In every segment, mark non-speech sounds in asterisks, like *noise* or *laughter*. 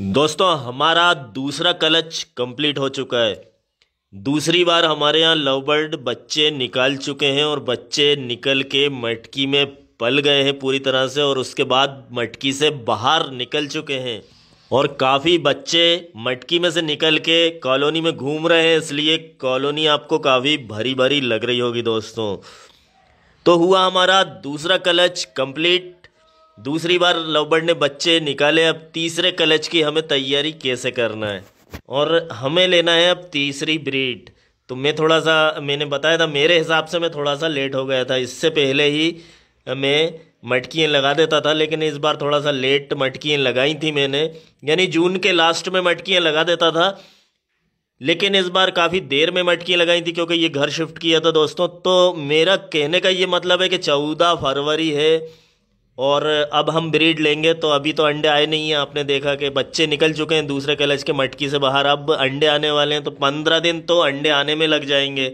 दोस्तों हमारा दूसरा कलच कंप्लीट हो चुका है दूसरी बार हमारे यहाँ लव बर्ड बच्चे निकाल चुके हैं और बच्चे निकल के मटकी में पल गए हैं पूरी तरह से और उसके बाद मटकी से बाहर निकल चुके हैं और काफ़ी बच्चे मटकी में से निकल के कॉलोनी में घूम रहे हैं इसलिए कॉलोनी आपको काफ़ी भरी भरी लग रही होगी दोस्तों तो हुआ हमारा दूसरा कलच कंप्लीट दूसरी बार लवबर्ड ने बच्चे निकाले अब तीसरे कलच की हमें तैयारी कैसे करना है और हमें लेना है अब तीसरी ब्रीड तो मैं थोड़ा सा मैंने बताया था मेरे हिसाब से मैं थोड़ा सा लेट हो गया था इससे पहले ही मैं मटकियाँ लगा देता था लेकिन इस बार थोड़ा सा लेट मटकियाँ लगाई थी मैंने यानी जून के लास्ट में मटकियाँ लगा देता था लेकिन इस बार काफ़ी देर में मटकियाँ लगाई थी क्योंकि ये घर शिफ्ट किया था दोस्तों तो मेरा कहने का ये मतलब है कि चौदह फरवरी है और अब हम ब्रीड लेंगे तो अभी तो अंडे आए नहीं हैं आपने देखा कि बच्चे निकल चुके हैं दूसरे कलच के मटकी से बाहर अब अंडे आने वाले हैं तो पंद्रह दिन तो अंडे आने में लग जाएंगे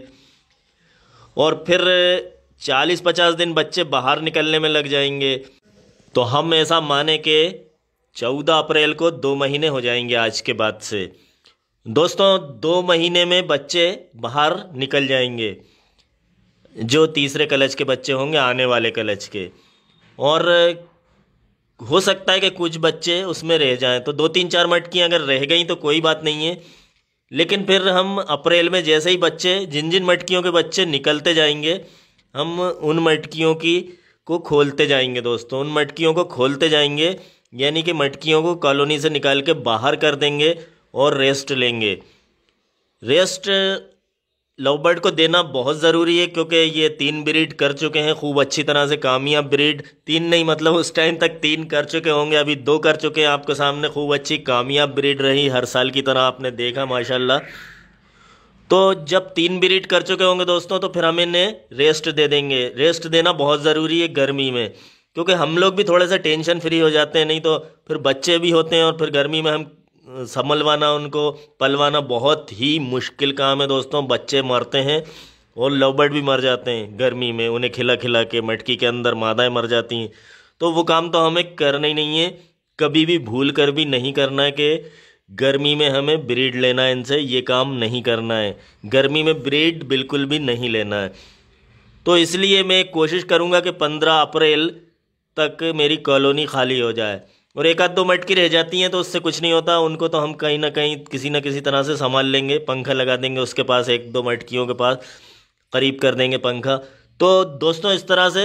और फिर चालीस पचास दिन बच्चे बाहर निकलने में लग जाएंगे तो हम ऐसा माने के चौदह अप्रैल को दो महीने हो जाएंगे आज के बाद से दोस्तों दो महीने में बच्चे बाहर निकल जाएंगे जो तीसरे कलच के बच्चे होंगे आने वाले कलच के और हो सकता है कि कुछ बच्चे उसमें रह जाएं तो दो तीन चार मटकियाँ अगर रह गई तो कोई बात नहीं है लेकिन फिर हम अप्रैल में जैसे ही बच्चे जिन जिन मटकियों के बच्चे निकलते जाएंगे हम उन मटकियों की को खोलते जाएंगे दोस्तों उन मटकियों को खोलते जाएंगे यानी कि मटकियों को कॉलोनी से निकाल के बाहर कर देंगे और रेस्ट लेंगे रेस्ट लव बर्ड को देना बहुत ज़रूरी है क्योंकि ये तीन ब्रीड कर चुके हैं खूब अच्छी तरह से कामयाब ब्रीड तीन नहीं मतलब उस टाइम तक तीन कर चुके होंगे अभी दो कर चुके हैं आपके सामने खूब अच्छी कामयाब ब्रीड रही हर साल की तरह आपने देखा माशाल्लाह तो जब तीन ब्रीड कर चुके होंगे दोस्तों तो फिर हम इन्हें रेस्ट दे देंगे रेस्ट देना बहुत ज़रूरी है गर्मी में क्योंकि हम लोग भी थोड़े से टेंशन फ्री हो जाते हैं नहीं तो फिर बच्चे भी होते हैं और फिर गर्मी में हम संभलवाना उनको पलवाना बहुत ही मुश्किल काम है दोस्तों बच्चे मरते हैं और लव बर्ड भी मर जाते हैं गर्मी में उन्हें खिला खिला के मटकी के अंदर मादाएँ मर जाती हैं तो वो काम तो हमें करना ही नहीं है कभी भी भूल कर भी नहीं करना है कि गर्मी में हमें ब्रीड लेना है इनसे ये काम नहीं करना है गर्मी में ब्रीड बिल्कुल भी नहीं लेना है तो इसलिए मैं कोशिश करूँगा कि पंद्रह अप्रैल तक मेरी कॉलोनी खाली हो जाए और एक आध दो मटकी रह जाती हैं तो उससे कुछ नहीं होता उनको तो हम कहीं ना कहीं किसी ना किसी तरह से संभाल लेंगे पंखा लगा देंगे उसके पास एक दो मटकियों के पास करीब कर देंगे पंखा तो दोस्तों इस तरह से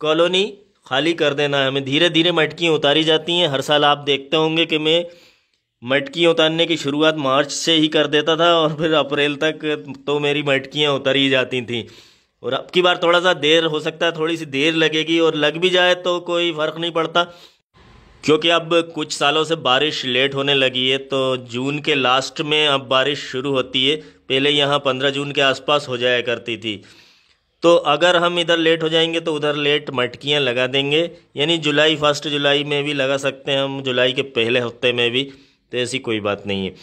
कॉलोनी खाली कर देना है हमें धीरे धीरे मटकियाँ उतारी जाती हैं हर साल आप देखते होंगे कि मैं मटकी उतारने की शुरुआत मार्च से ही कर देता था और फिर अप्रैल तक तो मेरी मटकियाँ उतरी जाती थी और अब की बार थोड़ा सा देर हो सकता है थोड़ी सी देर लगेगी और लग भी जाए तो कोई फ़र्क नहीं पड़ता क्योंकि अब कुछ सालों से बारिश लेट होने लगी है तो जून के लास्ट में अब बारिश शुरू होती है पहले यहाँ पंद्रह जून के आसपास हो जाया करती थी तो अगर हम इधर लेट हो जाएंगे तो उधर लेट मटकियाँ लगा देंगे यानी जुलाई फर्स्ट जुलाई में भी लगा सकते हैं हम जुलाई के पहले हफ्ते में भी तो ऐसी कोई बात नहीं है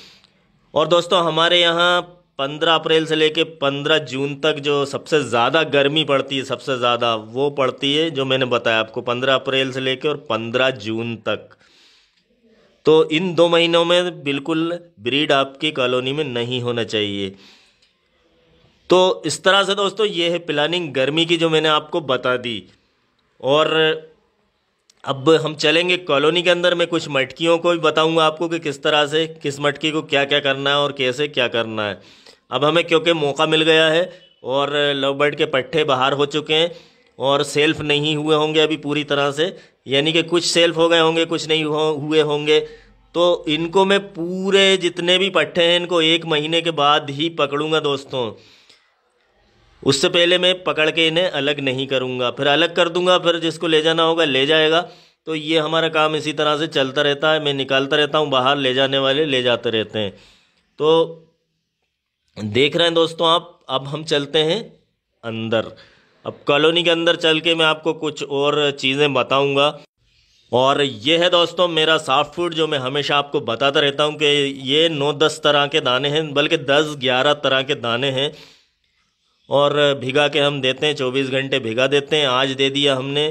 और दोस्तों हमारे यहाँ पंद्रह अप्रैल से लेके पंद्रह जून तक जो सबसे ज़्यादा गर्मी पड़ती है सबसे ज़्यादा वो पड़ती है जो मैंने बताया आपको पंद्रह अप्रैल से लेके और पंद्रह जून तक तो इन दो महीनों में बिल्कुल ब्रीड आपकी कॉलोनी में नहीं होना चाहिए तो इस तरह से दोस्तों ये है प्लानिंग गर्मी की जो मैंने आपको बता दी और अब हम चलेंगे कॉलोनी के अंदर मैं कुछ मटकियों को भी बताऊंगा आपको कि किस तरह से किस मटकी को क्या क्या करना है और कैसे क्या करना है अब हमें क्योंकि मौका मिल गया है और लव बर्ड के पट्टे बाहर हो चुके हैं और सेल्फ नहीं हुए होंगे अभी पूरी तरह से यानी कि कुछ सेल्फ हो गए होंगे कुछ नहीं हो, हुए होंगे तो इनको मैं पूरे जितने भी पट्टे हैं इनको एक महीने के बाद ही पकड़ूंगा दोस्तों उससे पहले मैं पकड़ के इन्हें अलग नहीं करूंगा फिर अलग कर दूंगा फिर जिसको ले जाना होगा ले जाएगा तो ये हमारा काम इसी तरह से चलता रहता है मैं निकालता रहता हूँ बाहर ले जाने वाले ले जाते रहते हैं तो देख रहे हैं दोस्तों आप अब हम चलते हैं अंदर अब कॉलोनी के अंदर चल के मैं आपको कुछ और चीज़ें बताऊंगा और ये है दोस्तों मेरा सॉफ्ट फूड जो मैं हमेशा आपको बताता रहता हूँ कि ये नौ दस तरह के दाने हैं बल्कि दस ग्यारह तरह के दाने हैं और भिगा के हम देते हैं चौबीस घंटे भिगा देते हैं आज दे दिया हमने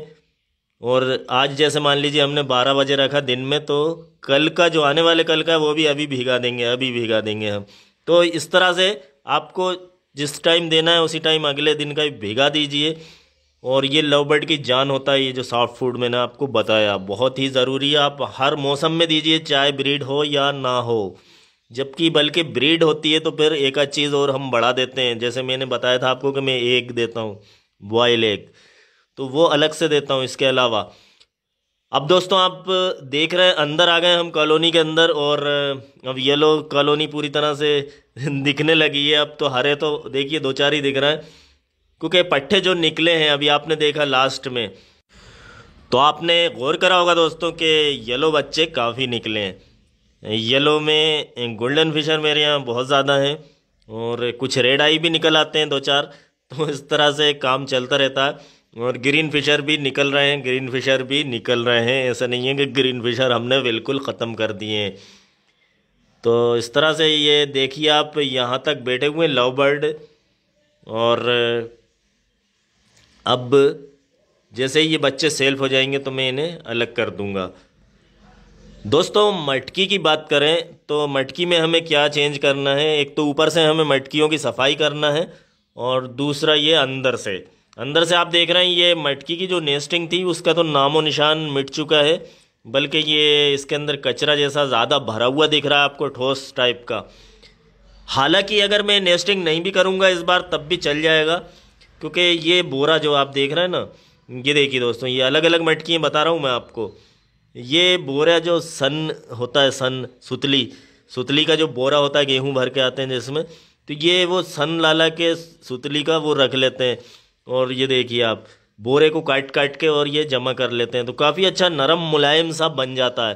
और आज जैसे मान लीजिए हमने बारह बजे रखा दिन में तो कल का जो आने वाले कल का है वो भी अभी भिगा देंगे अभी भिगा देंगे हम तो इस तरह से आपको जिस टाइम देना है उसी टाइम अगले दिन का भिगा दीजिए और ये लव बर्ड की जान होता है ये जो सॉफ्ट फूड मैंने आपको बताया बहुत ही ज़रूरी है आप हर मौसम में दीजिए चाहे ब्रीड हो या ना हो जबकि बल्कि ब्रीड होती है तो फिर एक आध चीज़ और हम बढ़ा देते हैं जैसे मैंने बताया था आपको कि मैं एक देता हूँ बॉयल एग तो वो अलग से देता हूँ इसके अलावा अब दोस्तों आप देख रहे हैं अंदर आ गए हम कॉलोनी के अंदर और अब येलो कॉलोनी पूरी तरह से *laughs* दिखने लगी है अब तो हरे तो देखिए दो चार ही दिख रहा है क्योंकि पट्टे जो निकले हैं अभी आपने देखा लास्ट में तो आपने गौर करा होगा दोस्तों कि येलो बच्चे काफ़ी निकले हैं येलो में गोल्डन फिशर मेरे यहाँ बहुत ज़्यादा हैं और कुछ रेड आई भी निकल आते हैं दो चार तो इस तरह से काम चलता रहता है और ग्रीन फिशर भी निकल रहे हैं ग्रीन फिशर भी निकल रहे हैं ऐसा नहीं है कि ग्रीन फिशर हमने बिल्कुल ख़त्म कर दिए हैं तो इस तरह से ये देखिए आप यहाँ तक बैठे हुए लव बर्ड और अब जैसे ही ये बच्चे सेल्फ हो जाएंगे तो मैं इन्हें अलग कर दूँगा दोस्तों मटकी की बात करें तो मटकी में हमें क्या चेंज करना है एक तो ऊपर से हमें मटकियों की सफाई करना है और दूसरा ये अंदर से अंदर से आप देख रहे हैं ये मटकी की जो नेस्टिंग थी उसका तो नामो निशान मिट चुका है बल्कि ये इसके अंदर कचरा जैसा ज़्यादा भरा हुआ दिख रहा है आपको ठोस टाइप का हालांकि अगर मैं नेस्टिंग नहीं भी करूँगा इस बार तब भी चल जाएगा क्योंकि ये बोरा जो आप देख रहे हैं ना ये देखिए दोस्तों ये अलग अलग मटकियाँ बता रहा हूँ मैं आपको ये बोरा जो सन होता है सन सुतली सुतली का जो बोरा होता है गेहूँ भर के आते हैं जिसमें तो ये वो सन लाला के सुतली का वो रख लेते हैं और ये देखिए आप बोरे को काट काट के और ये जमा कर लेते हैं तो काफ़ी अच्छा नरम मुलायम सा बन जाता है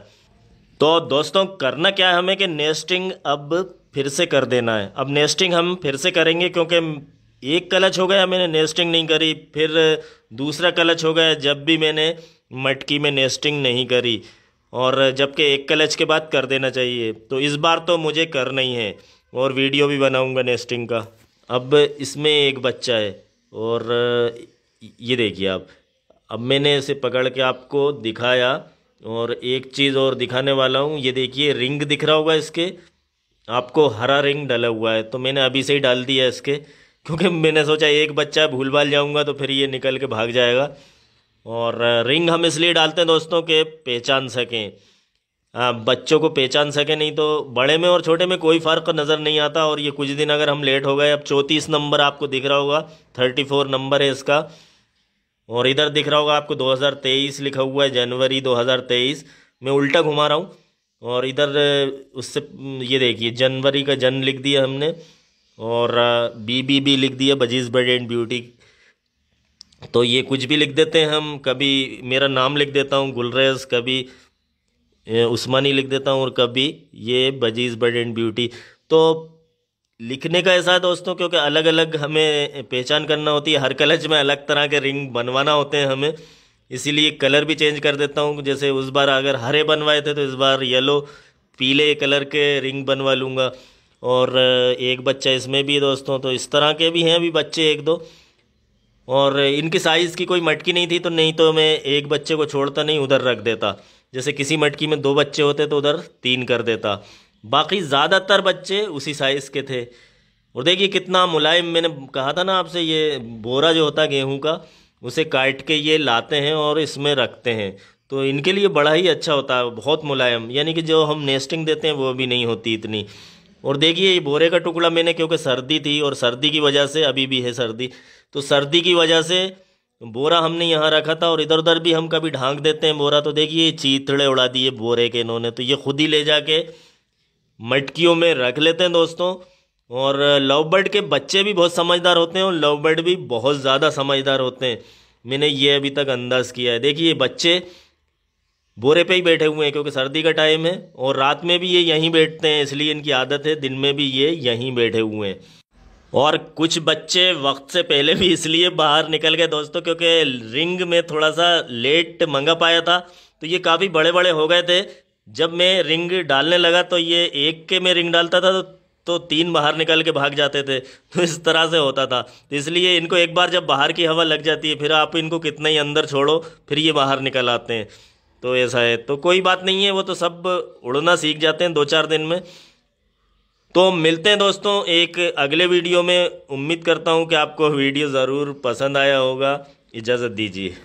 तो दोस्तों करना क्या है हमें कि नेस्टिंग अब फिर से कर देना है अब नेस्टिंग हम फिर से करेंगे क्योंकि एक कलच हो गया मैंने नेस्टिंग नहीं करी फिर दूसरा कलच हो गया जब भी मैंने मटकी में नेस्टिंग नहीं करी और जबकि एक कलच के बाद कर देना चाहिए तो इस बार तो मुझे करना ही है और वीडियो भी बनाऊंगा नेस्टिंग का अब इसमें एक बच्चा है और ये देखिए आप अब मैंने इसे पकड़ के आपको दिखाया और एक चीज़ और दिखाने वाला हूँ ये देखिए रिंग दिख रहा होगा इसके आपको हरा रिंग डला हुआ है तो मैंने अभी से ही डाल दिया इसके क्योंकि मैंने सोचा एक बच्चा भूल भाल जाऊँगा तो फिर ये निकल के भाग जाएगा और रिंग हम इसलिए डालते हैं दोस्तों के पहचान सकें हाँ, बच्चों को पहचान सके नहीं तो बड़े में और छोटे में कोई फ़र्क नज़र नहीं आता और ये कुछ दिन अगर हम लेट हो गए अब चौंतीस नंबर आपको दिख रहा होगा थर्टी फोर नंबर है इसका और इधर दिख रहा होगा आपको 2023 लिखा हुआ है जनवरी 2023 मैं उल्टा घुमा रहा हूँ और इधर उससे ये देखिए जनवरी का जन लिख दिया हमने और बी बी बी लिख दिया बजीज बेड एंड ब्यूटी तो ये कुछ भी लिख देते हैं हम कभी मेरा नाम लिख देता हूँ गुलरेज कभी उस्मानी लिख देता हूँ और कभी ये बजीज बर्ड एंड ब्यूटी तो लिखने का ऐसा है दोस्तों क्योंकि अलग अलग हमें पहचान करना होती है हर कलच में अलग तरह के रिंग बनवाना होते हैं हमें इसीलिए कलर भी चेंज कर देता हूँ जैसे उस बार अगर हरे बनवाए थे तो इस बार येलो पीले कलर के रिंग बनवा लूँगा और एक बच्चा इसमें भी दोस्तों तो इस तरह के भी हैं अभी बच्चे एक दो और इनकी साइज़ की कोई मटकी नहीं थी तो नहीं तो मैं एक बच्चे को छोड़ता नहीं उधर रख देता जैसे किसी मटकी में दो बच्चे होते तो उधर तीन कर देता बाकी ज़्यादातर बच्चे उसी साइज़ के थे और देखिए कितना मुलायम मैंने कहा था ना आपसे ये बोरा जो होता गेहूँ का उसे काट के ये लाते हैं और इसमें रखते हैं तो इनके लिए बड़ा ही अच्छा होता है बहुत मुलायम यानी कि जो हम नेस्टिंग देते हैं वो भी नहीं होती इतनी और देखिए ये बोरे का टुकड़ा मैंने क्योंकि सर्दी थी और सर्दी की वजह से अभी भी है सर्दी तो सर्दी की वजह से बोरा हमने यहाँ रखा था और इधर उधर भी हम कभी ढांक देते हैं बोरा तो देखिए चीतड़े उड़ा दिए बोरे के इन्होंने तो ये खुद ही ले जाके मटकियों में रख लेते हैं दोस्तों और लव बर्ड के बच्चे भी बहुत समझदार होते हैं और लव बर्ड भी बहुत ज़्यादा समझदार होते हैं मैंने ये अभी तक अंदाज़ किया है देखिए बच्चे बोरे पे ही बैठे हुए हैं क्योंकि सर्दी का टाइम है और रात में भी ये यहीं बैठते हैं इसलिए इनकी आदत है दिन में भी ये यहीं बैठे हुए हैं और कुछ बच्चे वक्त से पहले भी इसलिए बाहर निकल गए दोस्तों क्योंकि रिंग में थोड़ा सा लेट मंगा पाया था तो ये काफ़ी बड़े बड़े हो गए थे जब मैं रिंग डालने लगा तो ये एक के में रिंग डालता था तो तो तीन बाहर निकल के भाग जाते थे तो इस तरह से होता था तो इसलिए इनको एक बार जब बाहर की हवा लग जाती है फिर आप इनको कितना ही अंदर छोड़ो फिर ये बाहर निकल आते हैं तो ऐसा है तो कोई बात नहीं है वो तो सब उड़ना सीख जाते हैं दो चार दिन में तो मिलते हैं दोस्तों एक अगले वीडियो में उम्मीद करता हूँ कि आपको वीडियो ज़रूर पसंद आया होगा इजाज़त दीजिए